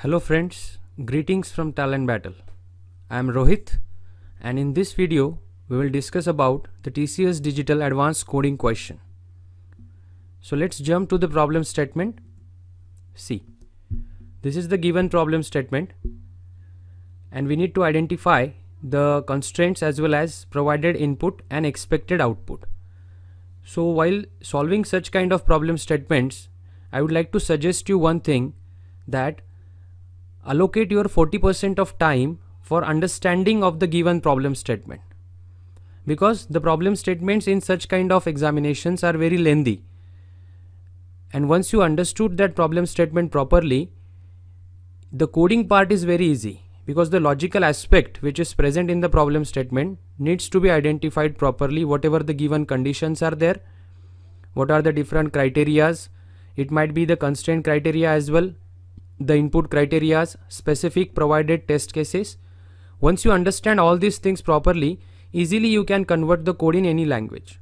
Hello friends, greetings from Talent Battle. I am Rohit and in this video we will discuss about the TCS Digital Advanced Coding question. So let's jump to the problem statement C. This is the given problem statement and we need to identify the constraints as well as provided input and expected output. So while solving such kind of problem statements, I would like to suggest you one thing that allocate your 40% of time for understanding of the given problem statement because the problem statements in such kind of examinations are very lengthy and once you understood that problem statement properly the coding part is very easy because the logical aspect which is present in the problem statement needs to be identified properly whatever the given conditions are there what are the different criterias it might be the constraint criteria as well the input criteria, specific provided test cases. Once you understand all these things properly, easily you can convert the code in any language.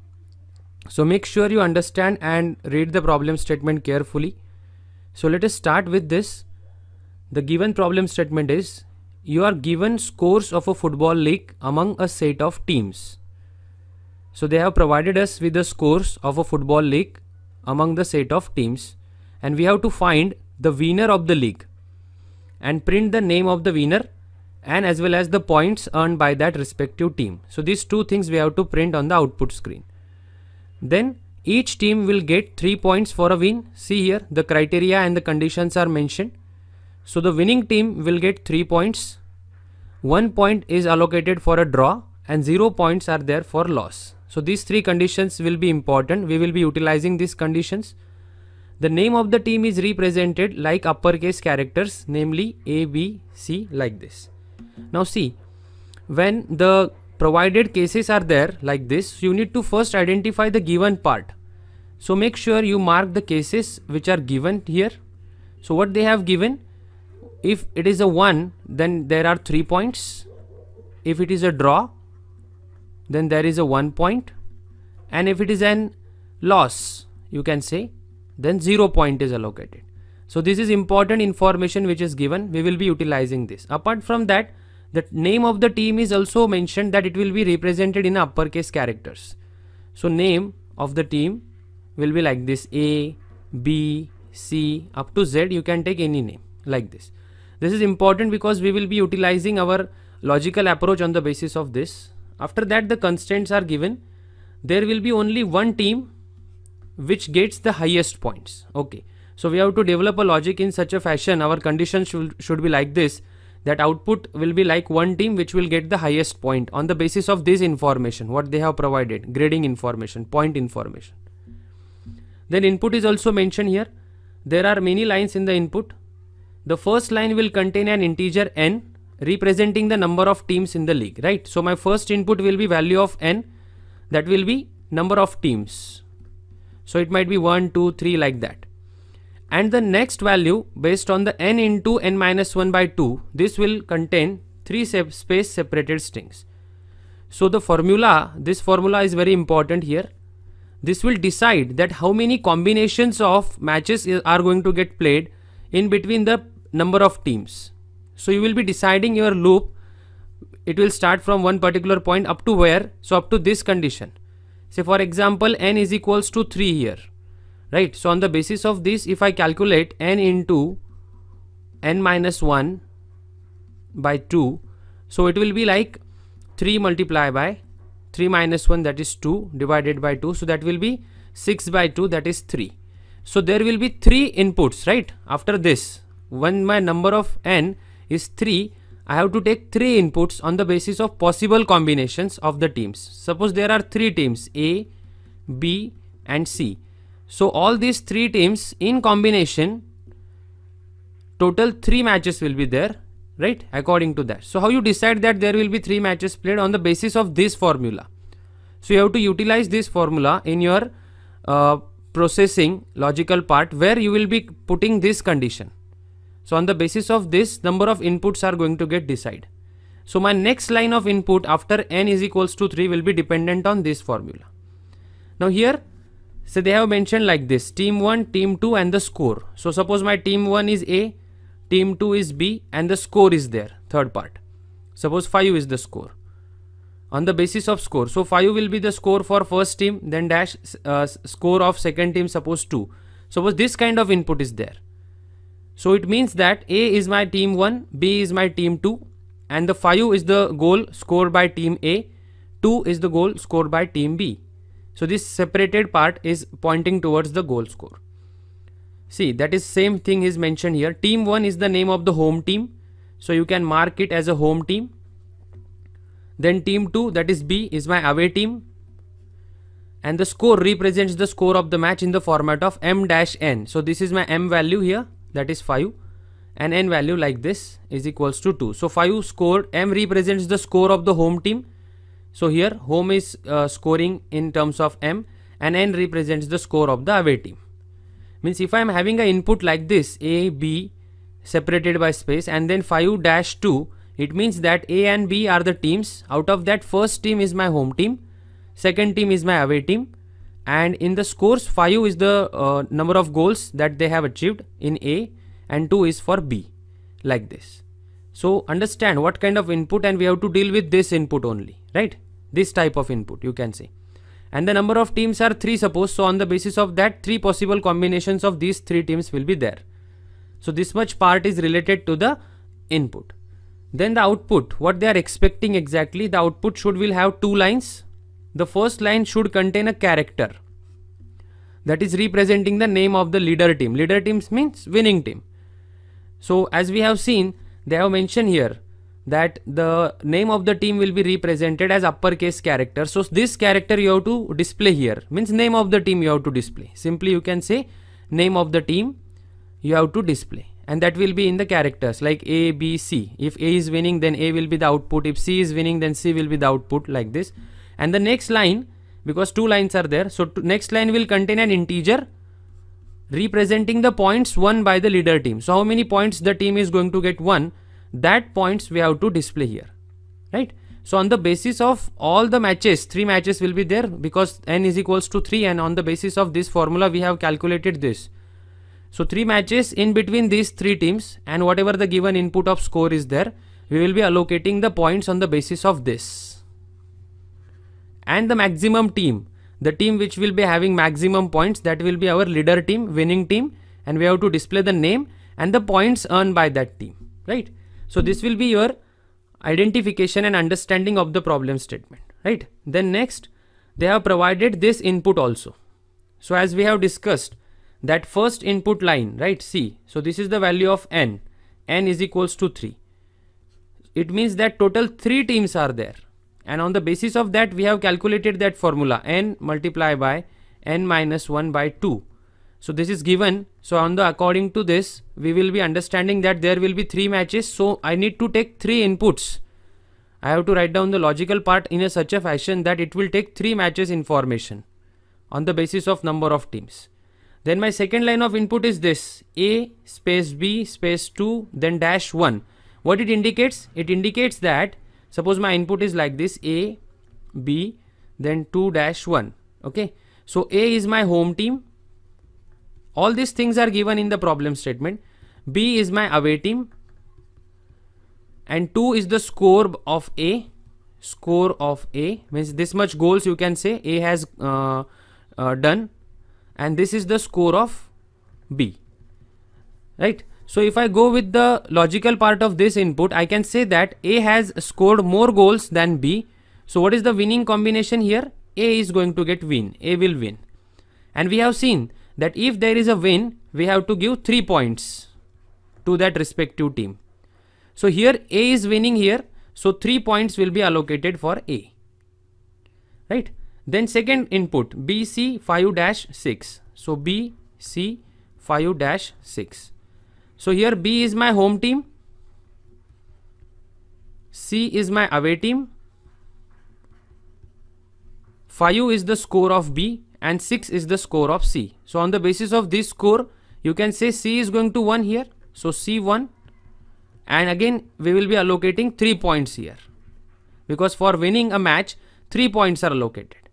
So make sure you understand and read the problem statement carefully. So let us start with this. The given problem statement is you are given scores of a football league among a set of teams. So they have provided us with the scores of a football league among the set of teams and we have to find the winner of the league and print the name of the winner and as well as the points earned by that respective team. So these two things we have to print on the output screen. Then each team will get 3 points for a win. See here the criteria and the conditions are mentioned. So the winning team will get 3 points. 1 point is allocated for a draw and 0 points are there for loss. So these three conditions will be important. We will be utilizing these conditions. The name of the team is represented like uppercase characters, namely A, B, C, like this. Now see, when the provided cases are there like this, you need to first identify the given part. So make sure you mark the cases which are given here. So what they have given, if it is a 1, then there are 3 points. If it is a draw, then there is a 1 point. And if it is an loss, you can say then zero point is allocated so this is important information which is given we will be utilizing this apart from that the name of the team is also mentioned that it will be represented in uppercase characters so name of the team will be like this a b c up to z you can take any name like this this is important because we will be utilizing our logical approach on the basis of this after that the constraints are given there will be only one team which gets the highest points okay so we have to develop a logic in such a fashion our conditions should, should be like this that output will be like one team which will get the highest point on the basis of this information what they have provided grading information point information then input is also mentioned here there are many lines in the input the first line will contain an integer n representing the number of teams in the league right so my first input will be value of n that will be number of teams so it might be 1, 2, 3 like that. And the next value based on the n into n minus 1 by 2, this will contain 3 space separated strings. So the formula, this formula is very important here. This will decide that how many combinations of matches are going to get played in between the number of teams. So you will be deciding your loop. It will start from one particular point up to where, so up to this condition say for example n is equals to 3 here right so on the basis of this if i calculate n into n minus 1 by 2 so it will be like 3 multiply by 3 minus 1 that is 2 divided by 2 so that will be 6 by 2 that is 3 so there will be three inputs right after this when my number of n is 3 I have to take three inputs on the basis of possible combinations of the teams. Suppose there are three teams A, B and C. So all these three teams in combination total three matches will be there right according to that. So how you decide that there will be three matches played on the basis of this formula. So you have to utilize this formula in your uh, processing logical part where you will be putting this condition. So on the basis of this number of inputs are going to get decided. So my next line of input after n is equals to 3 will be dependent on this formula. Now here so they have mentioned like this team 1 team 2 and the score. So suppose my team 1 is A team 2 is B and the score is there third part. Suppose 5 is the score on the basis of score. So 5 will be the score for first team then dash uh, score of second team suppose 2. Suppose this kind of input is there. So it means that A is my team 1, B is my team 2 and the 5 is the goal scored by team A, 2 is the goal scored by team B. So this separated part is pointing towards the goal score. See that is same thing is mentioned here. Team 1 is the name of the home team. So you can mark it as a home team. Then team 2 that is B is my away team. And the score represents the score of the match in the format of M-N. So this is my M value here that is 5 and n value like this is equals to 2 so 5 scored m represents the score of the home team so here home is uh, scoring in terms of m and n represents the score of the away team means if i am having an input like this a b separated by space and then 5 dash 2 it means that a and b are the teams out of that first team is my home team second team is my away team and in the scores 5 is the uh, number of goals that they have achieved in A and 2 is for B like this. So understand what kind of input and we have to deal with this input only, right? This type of input you can say. And the number of teams are 3 suppose. So on the basis of that 3 possible combinations of these 3 teams will be there. So this much part is related to the input. Then the output, what they are expecting exactly, the output should will have two lines the first line should contain a character that is representing the name of the leader team. Leader teams means winning team. So as we have seen, they have mentioned here that the name of the team will be represented as uppercase character. So this character you have to display here means name of the team you have to display. Simply you can say name of the team you have to display and that will be in the characters like A, B, C. If A is winning then A will be the output. If C is winning then C will be the output like this and the next line because two lines are there so next line will contain an integer representing the points won by the leader team so how many points the team is going to get won that points we have to display here right so on the basis of all the matches three matches will be there because n is equals to 3 and on the basis of this formula we have calculated this so three matches in between these three teams and whatever the given input of score is there we will be allocating the points on the basis of this and the maximum team the team which will be having maximum points that will be our leader team winning team and we have to display the name and the points earned by that team right so this will be your identification and understanding of the problem statement right then next they have provided this input also so as we have discussed that first input line right c so this is the value of n n is equals to 3 it means that total 3 teams are there and on the basis of that we have calculated that formula n multiplied by n minus 1 by 2 so this is given so on the according to this we will be understanding that there will be three matches so i need to take three inputs i have to write down the logical part in a such a fashion that it will take three matches information on the basis of number of teams then my second line of input is this a space b space 2 then dash 1 what it indicates it indicates that suppose my input is like this a b then 2 dash 1 okay so a is my home team all these things are given in the problem statement b is my away team and 2 is the score of a score of a means this much goals you can say a has uh, uh, done and this is the score of b right so if I go with the logical part of this input, I can say that A has scored more goals than B. So what is the winning combination here? A is going to get win. A will win. And we have seen that if there is a win, we have to give 3 points to that respective team. So here A is winning here. So 3 points will be allocated for A. Right. Then second input BC 5-6. So BC 5-6. So here B is my home team. C is my away team. 5 is the score of B and 6 is the score of C. So on the basis of this score, you can say C is going to 1 here. So C 1 and again we will be allocating 3 points here because for winning a match 3 points are allocated.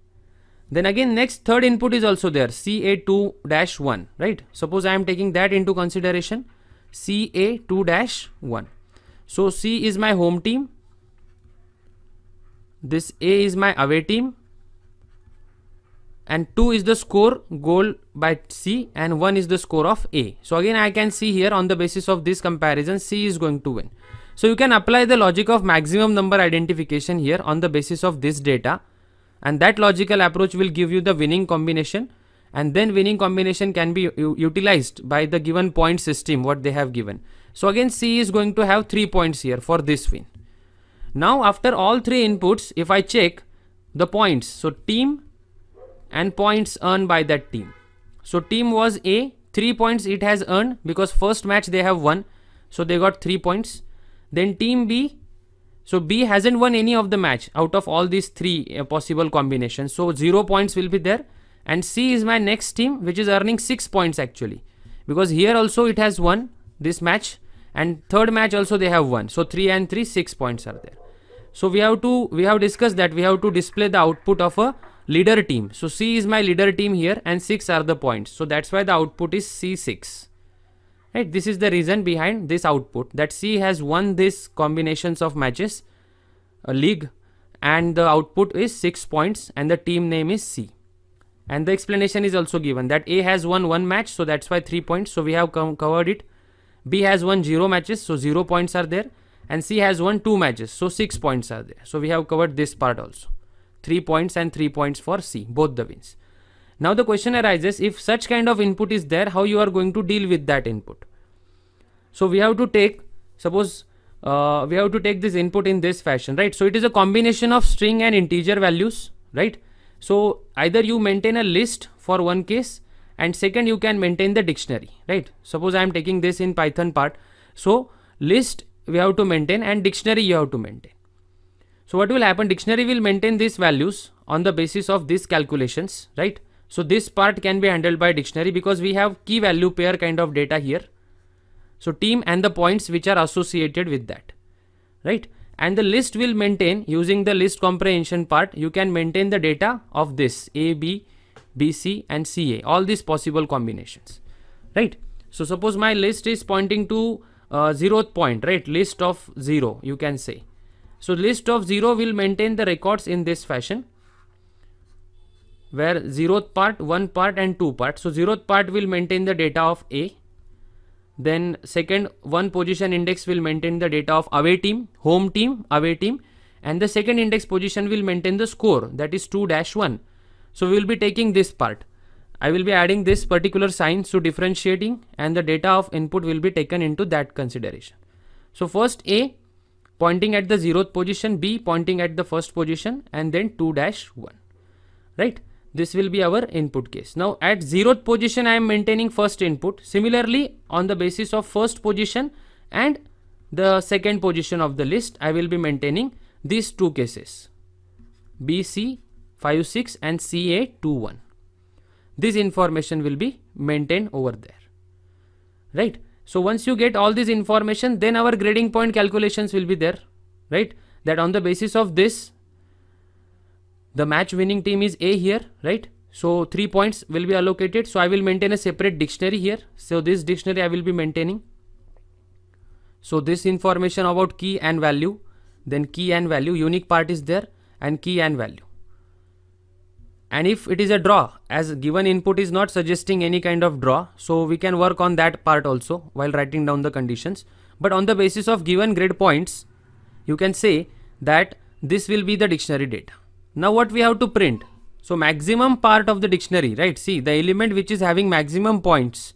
Then again next third input is also there CA2-1 right. Suppose I am taking that into consideration CA2-1. So C is my home team. This A is my away team. And 2 is the score goal by C and 1 is the score of A. So again I can see here on the basis of this comparison C is going to win. So you can apply the logic of maximum number identification here on the basis of this data and that logical approach will give you the winning combination and then winning combination can be utilized by the given point system what they have given so again c is going to have three points here for this win now after all three inputs if i check the points so team and points earned by that team so team was a three points it has earned because first match they have won so they got three points then team b so b hasn't won any of the match out of all these three uh, possible combinations so zero points will be there and C is my next team which is earning 6 points actually because here also it has won this match and third match also they have won so 3 and 3 6 points are there so we have to we have discussed that we have to display the output of a leader team so C is my leader team here and 6 are the points so that's why the output is C6 right this is the reason behind this output that C has won this combinations of matches a league and the output is 6 points and the team name is C and the explanation is also given that A has won one match so that's why 3 points so we have covered it B has won 0 matches so 0 points are there and C has won 2 matches so 6 points are there so we have covered this part also 3 points and 3 points for C both the wins now the question arises if such kind of input is there how you are going to deal with that input so we have to take suppose uh, we have to take this input in this fashion right so it is a combination of string and integer values right so either you maintain a list for one case and second you can maintain the dictionary, right? Suppose I am taking this in Python part. So list we have to maintain and dictionary you have to maintain. So what will happen? Dictionary will maintain these values on the basis of these calculations, right? So this part can be handled by dictionary because we have key value pair kind of data here. So team and the points which are associated with that, right? and the list will maintain using the list comprehension part you can maintain the data of this a b b c and c a all these possible combinations right so suppose my list is pointing to uh, zeroth point right list of zero you can say so list of zero will maintain the records in this fashion where zeroth part one part and two part so zeroth part will maintain the data of a then second one position index will maintain the data of away team, home team, away team and the second index position will maintain the score that is 2 dash 1. So we will be taking this part. I will be adding this particular sign to differentiating and the data of input will be taken into that consideration. So first A pointing at the zeroth position, B pointing at the first position and then 2 dash 1, right? This will be our input case. Now at 0th position I am maintaining first input. Similarly on the basis of first position and the second position of the list I will be maintaining these two cases BC 56 and CA21 this information will be maintained over there right so once you get all this information then our grading point calculations will be there right that on the basis of this the match winning team is A here, right? So three points will be allocated. So I will maintain a separate dictionary here. So this dictionary I will be maintaining. So this information about key and value, then key and value, unique part is there and key and value. And if it is a draw, as given input is not suggesting any kind of draw, so we can work on that part also while writing down the conditions. But on the basis of given grade points, you can say that this will be the dictionary data. Now what we have to print? So maximum part of the dictionary, right? See the element which is having maximum points,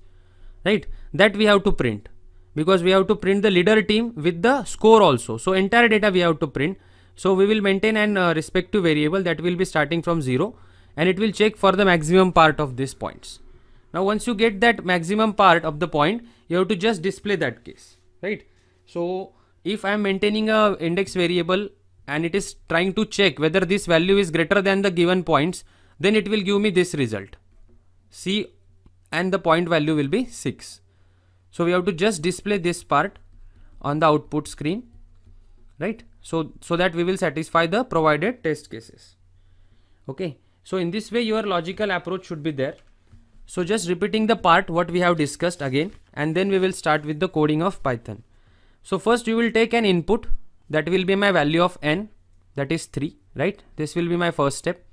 right? That we have to print because we have to print the leader team with the score also. So entire data we have to print. So we will maintain an uh, respective variable that will be starting from zero and it will check for the maximum part of these points. Now once you get that maximum part of the point, you have to just display that case, right? So if I am maintaining a index variable and it is trying to check whether this value is greater than the given points then it will give me this result see and the point value will be 6 so we have to just display this part on the output screen right so so that we will satisfy the provided test cases okay so in this way your logical approach should be there so just repeating the part what we have discussed again and then we will start with the coding of python so first you will take an input that will be my value of n that is 3 right this will be my first step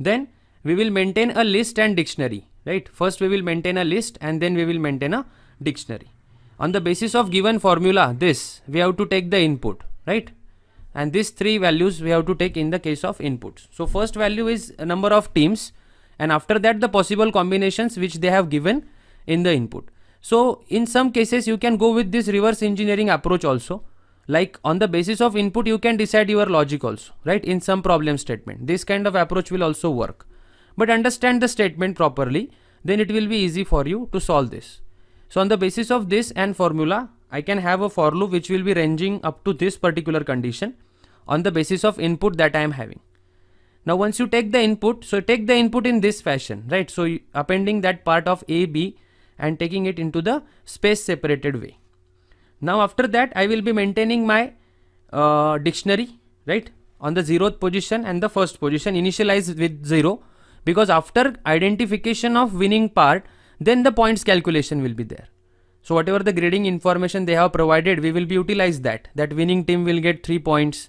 then we will maintain a list and dictionary right first we will maintain a list and then we will maintain a dictionary on the basis of given formula this we have to take the input right and these three values we have to take in the case of inputs so first value is number of teams and after that the possible combinations which they have given in the input so in some cases you can go with this reverse engineering approach also like on the basis of input you can decide your logic also right in some problem statement this kind of approach will also work but understand the statement properly then it will be easy for you to solve this so on the basis of this and formula i can have a for loop which will be ranging up to this particular condition on the basis of input that i am having now once you take the input so take the input in this fashion right so appending that part of a b and taking it into the space separated way now after that I will be maintaining my uh, dictionary right on the zeroth position and the first position initialized with 0 because after identification of winning part then the points calculation will be there. So whatever the grading information they have provided we will be utilize that that winning team will get 3 points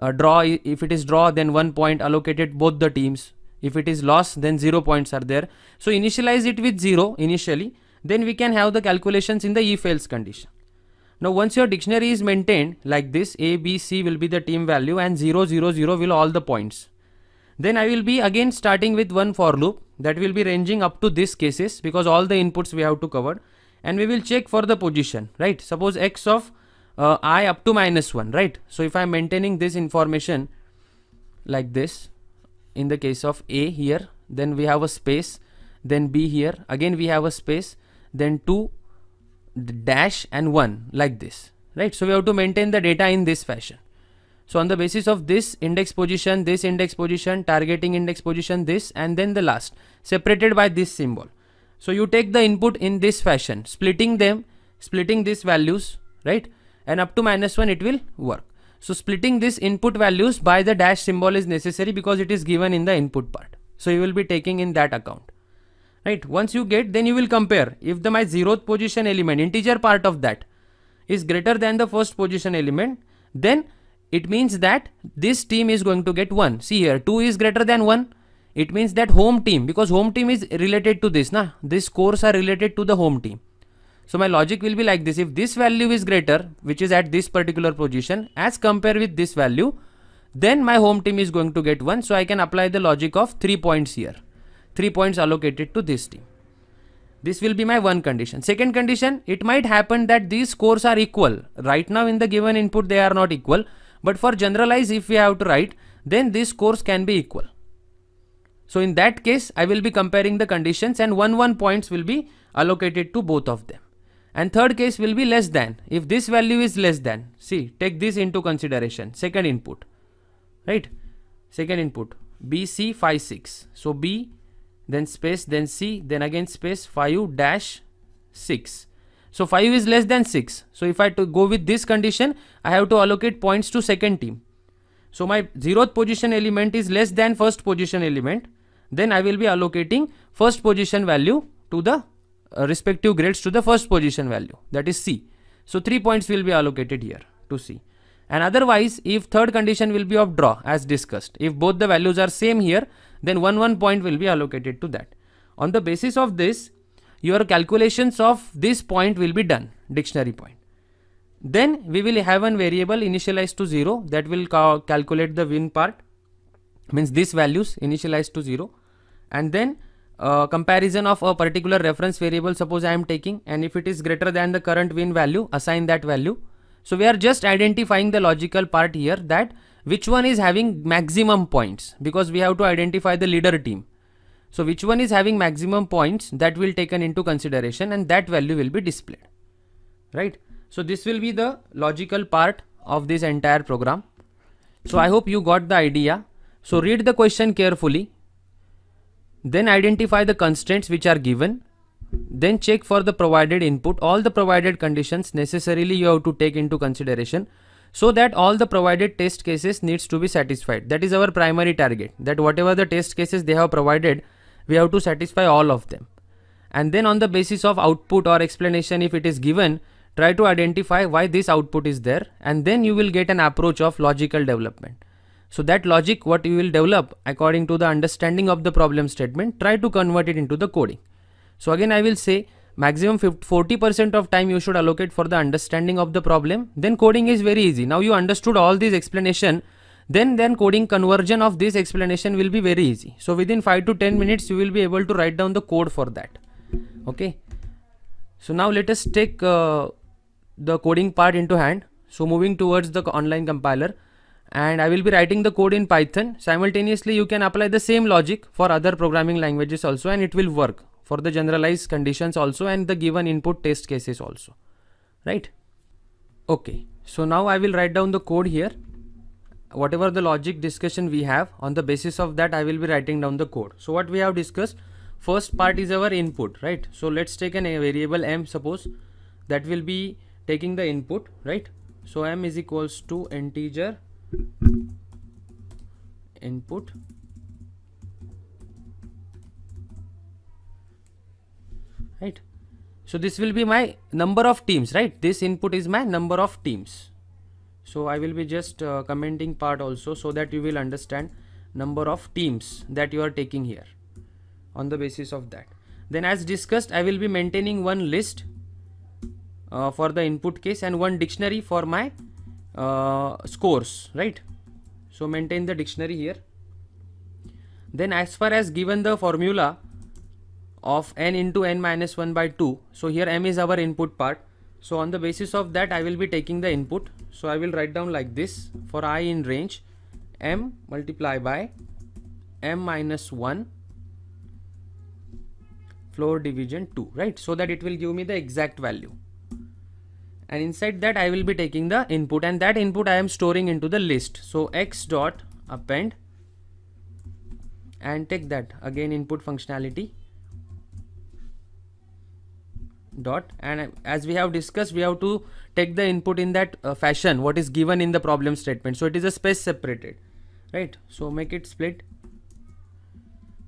uh, draw if it is draw then 1 point allocated both the teams if it is loss then 0 points are there. So initialize it with 0 initially then we can have the calculations in the if else condition. Now once your dictionary is maintained like this A, B, C will be the team value and 0, 0, 0 will all the points. Then I will be again starting with one for loop that will be ranging up to these cases because all the inputs we have to cover and we will check for the position right suppose x of uh, i up to minus 1 right so if I am maintaining this information like this in the case of a here then we have a space then b here again we have a space then 2 dash and 1 like this right so we have to maintain the data in this fashion so on the basis of this index position this index position targeting index position this and then the last separated by this symbol so you take the input in this fashion splitting them splitting these values right and up to minus 1 it will work so splitting this input values by the dash symbol is necessary because it is given in the input part so you will be taking in that account right once you get then you will compare if the my zeroth position element integer part of that is greater than the first position element then it means that this team is going to get 1 see here 2 is greater than 1 it means that home team because home team is related to this Now, this scores are related to the home team so my logic will be like this if this value is greater which is at this particular position as compared with this value then my home team is going to get 1 so I can apply the logic of 3 points here 3 points allocated to this team. This will be my one condition. Second condition, it might happen that these scores are equal. Right now in the given input they are not equal. But for generalize if we have to write, then these scores can be equal. So in that case, I will be comparing the conditions and 1 1 points will be allocated to both of them. And third case will be less than. If this value is less than, see, take this into consideration. Second input, right? Second input, B, C, 5, 6. So B, then space then C then again space 5 dash 6 so 5 is less than 6 so if I to go with this condition I have to allocate points to second team so my zeroth position element is less than first position element then I will be allocating first position value to the uh, respective grades to the first position value that is C so 3 points will be allocated here to C and otherwise if third condition will be of draw as discussed if both the values are same here then one one point will be allocated to that on the basis of this your calculations of this point will be done dictionary point then we will have an variable initialized to 0 that will ca calculate the win part means this values initialized to 0 and then uh, comparison of a particular reference variable suppose I am taking and if it is greater than the current win value assign that value. So we are just identifying the logical part here that which one is having maximum points because we have to identify the leader team. So which one is having maximum points that will taken into consideration and that value will be displayed, right? So this will be the logical part of this entire program. So I hope you got the idea. So read the question carefully. Then identify the constraints which are given. Then check for the provided input. All the provided conditions necessarily you have to take into consideration so that all the provided test cases needs to be satisfied. That is our primary target that whatever the test cases they have provided, we have to satisfy all of them. And then on the basis of output or explanation if it is given, try to identify why this output is there and then you will get an approach of logical development. So that logic what you will develop according to the understanding of the problem statement, try to convert it into the coding. So again I will say maximum 40% of time you should allocate for the understanding of the problem then coding is very easy now you understood all these explanation then then coding conversion of this explanation will be very easy so within 5 to 10 minutes you will be able to write down the code for that okay so now let us take uh, the coding part into hand so moving towards the online compiler and I will be writing the code in Python. Simultaneously, you can apply the same logic for other programming languages also and it will work for the generalized conditions also and the given input test cases also right okay so now i will write down the code here whatever the logic discussion we have on the basis of that i will be writing down the code so what we have discussed first part is our input right so let's take an a variable m suppose that will be taking the input right so m is equals to integer input right so this will be my number of teams right this input is my number of teams so i will be just uh, commenting part also so that you will understand number of teams that you are taking here on the basis of that then as discussed i will be maintaining one list uh, for the input case and one dictionary for my uh, scores right so maintain the dictionary here then as far as given the formula of n into n minus 1 by 2 so here m is our input part so on the basis of that I will be taking the input so I will write down like this for i in range m multiply by m minus 1 floor division 2 right so that it will give me the exact value and inside that I will be taking the input and that input I am storing into the list so x dot append and take that again input functionality dot and as we have discussed we have to take the input in that uh, fashion what is given in the problem statement so it is a space separated right so make it split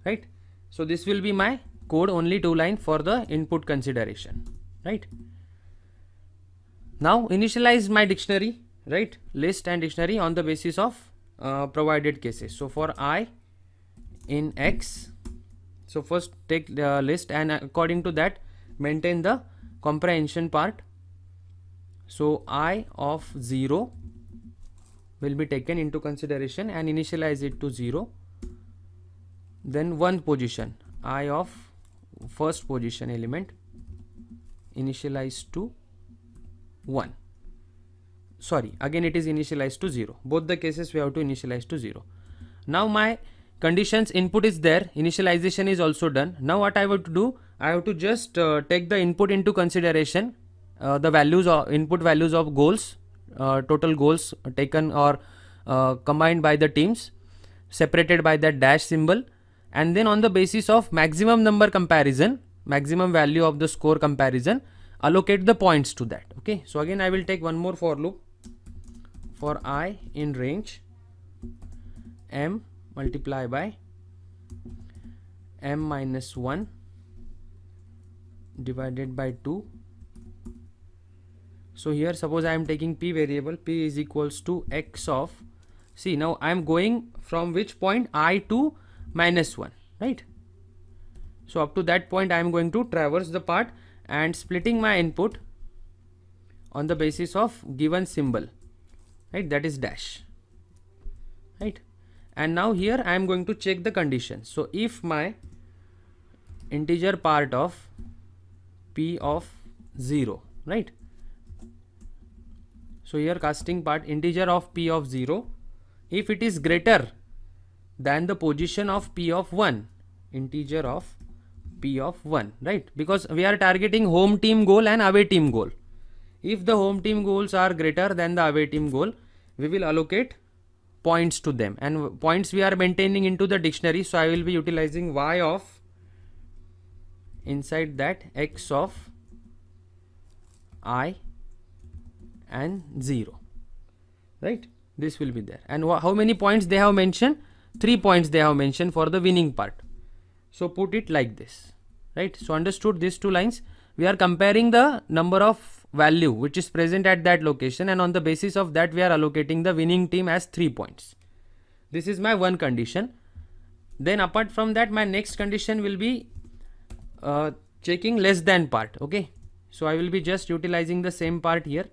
right so this will be my code only two line for the input consideration right now initialize my dictionary right list and dictionary on the basis of uh, provided cases so for i in x so first take the list and according to that maintain the comprehension part so i of 0 will be taken into consideration and initialize it to 0 then one position i of first position element initialize to 1 sorry again it is initialized to 0 both the cases we have to initialize to 0 now my conditions input is there initialization is also done now what i want to do I have to just uh, take the input into consideration, uh, the values or input values of goals, uh, total goals taken or combined by the teams, separated by that dash symbol, and then on the basis of maximum number comparison, maximum value of the score comparison, allocate the points to that. Okay, so again I will take one more for loop for i in range m multiply by m minus 1 divided by 2 so here suppose i am taking p variable p is equals to x of see now i am going from which point i to minus 1 right so up to that point i am going to traverse the part and splitting my input on the basis of given symbol right that is dash right and now here i am going to check the condition so if my integer part of p of 0 right so here casting part integer of p of 0 if it is greater than the position of p of 1 integer of p of 1 right because we are targeting home team goal and away team goal if the home team goals are greater than the away team goal we will allocate points to them and points we are maintaining into the dictionary so i will be utilizing y of inside that x of i and 0 right this will be there and how many points they have mentioned three points they have mentioned for the winning part so put it like this right so understood these two lines we are comparing the number of value which is present at that location and on the basis of that we are allocating the winning team as three points this is my one condition then apart from that my next condition will be uh, checking less than part okay so I will be just utilizing the same part here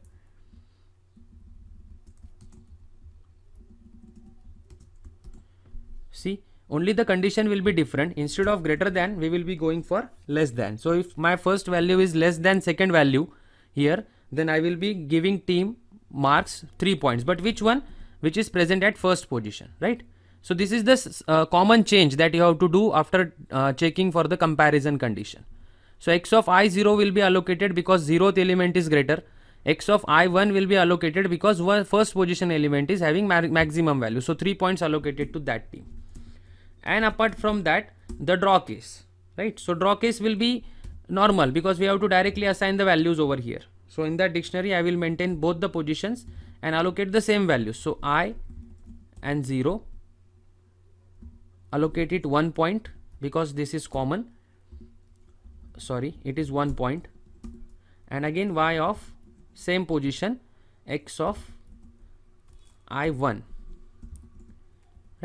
see only the condition will be different instead of greater than we will be going for less than so if my first value is less than second value here then I will be giving team marks 3 points but which one which is present at first position right so this is the uh, common change that you have to do after uh, checking for the comparison condition. So x of i0 will be allocated because 0th element is greater. x of i1 will be allocated because one first position element is having maximum value. So 3 points allocated to that team. And apart from that, the draw case, right? So draw case will be normal because we have to directly assign the values over here. So in that dictionary, I will maintain both the positions and allocate the same values. So i and 0 allocate it one point because this is common sorry it is one point and again y of same position x of i1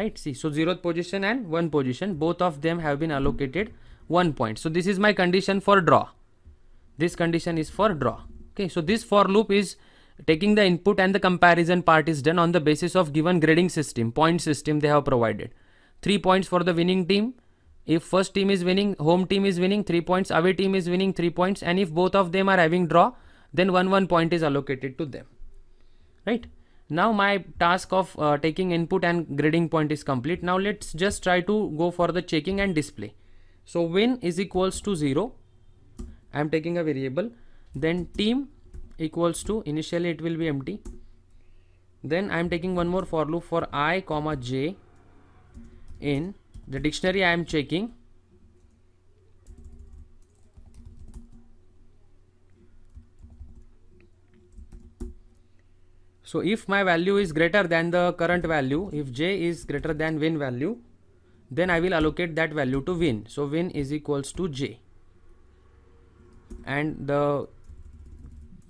right see so zeroth position and one position both of them have been allocated one point so this is my condition for draw this condition is for draw okay so this for loop is taking the input and the comparison part is done on the basis of given grading system point system they have provided 3 points for the winning team. If first team is winning, home team is winning 3 points, away team is winning 3 points and if both of them are having draw, then 1 1 point is allocated to them. Right? Now my task of uh, taking input and grading point is complete. Now let's just try to go for the checking and display. So win is equals to 0. I am taking a variable. Then team equals to initially it will be empty. Then I am taking one more for loop for i comma j in the dictionary I am checking So if my value is greater than the current value, if j is greater than win value, then I will allocate that value to win. So win is equals to j. And the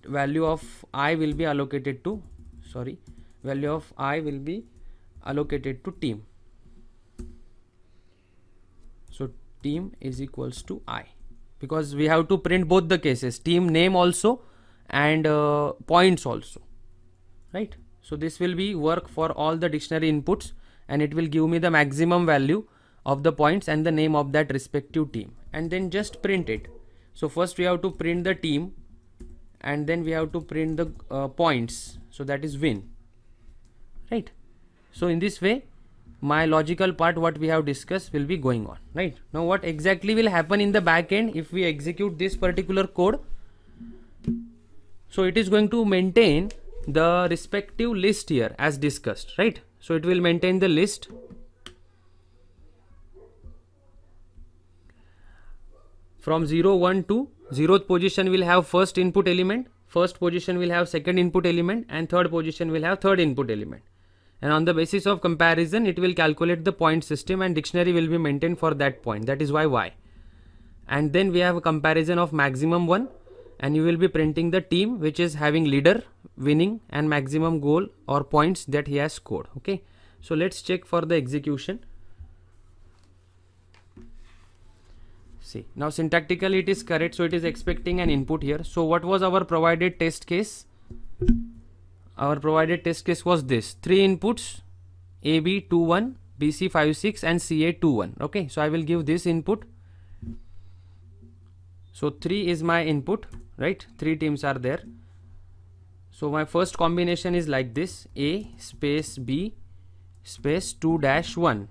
value of i will be allocated to, sorry, value of i will be allocated to team. team is equals to i because we have to print both the cases team name also and uh, points also right so this will be work for all the dictionary inputs and it will give me the maximum value of the points and the name of that respective team and then just print it so first we have to print the team and then we have to print the uh, points so that is win right so in this way my logical part what we have discussed will be going on right now what exactly will happen in the back end if we execute this particular code so it is going to maintain the respective list here as discussed right so it will maintain the list from 0 1 to 0th position will have first input element first position will have second input element and third position will have third input element and on the basis of comparison it will calculate the point system and dictionary will be maintained for that point that is why y and then we have a comparison of maximum one and you will be printing the team which is having leader winning and maximum goal or points that he has scored okay so let's check for the execution see now syntactically it is correct so it is expecting an input here so what was our provided test case our provided test case was this three inputs AB21 BC56 and CA21 okay so I will give this input so 3 is my input right three teams are there so my first combination is like this A space B space 2 dash 1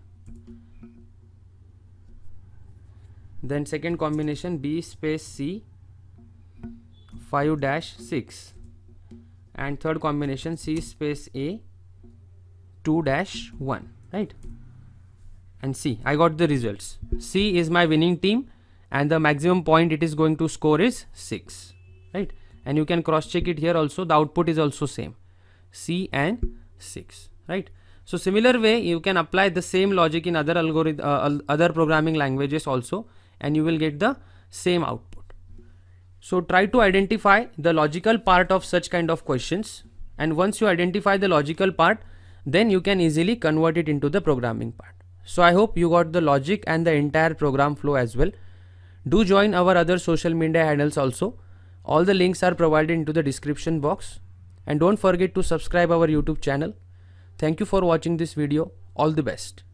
then second combination B space C 5 dash 6 and third combination C space A 2 dash 1 right and C I got the results C is my winning team and the maximum point it is going to score is 6 right and you can cross check it here also the output is also same C and 6 right so similar way you can apply the same logic in other algorithm uh, other programming languages also and you will get the same output so try to identify the logical part of such kind of questions and once you identify the logical part then you can easily convert it into the programming part. So I hope you got the logic and the entire program flow as well. Do join our other social media handles also. All the links are provided into the description box and don't forget to subscribe our YouTube channel. Thank you for watching this video. All the best.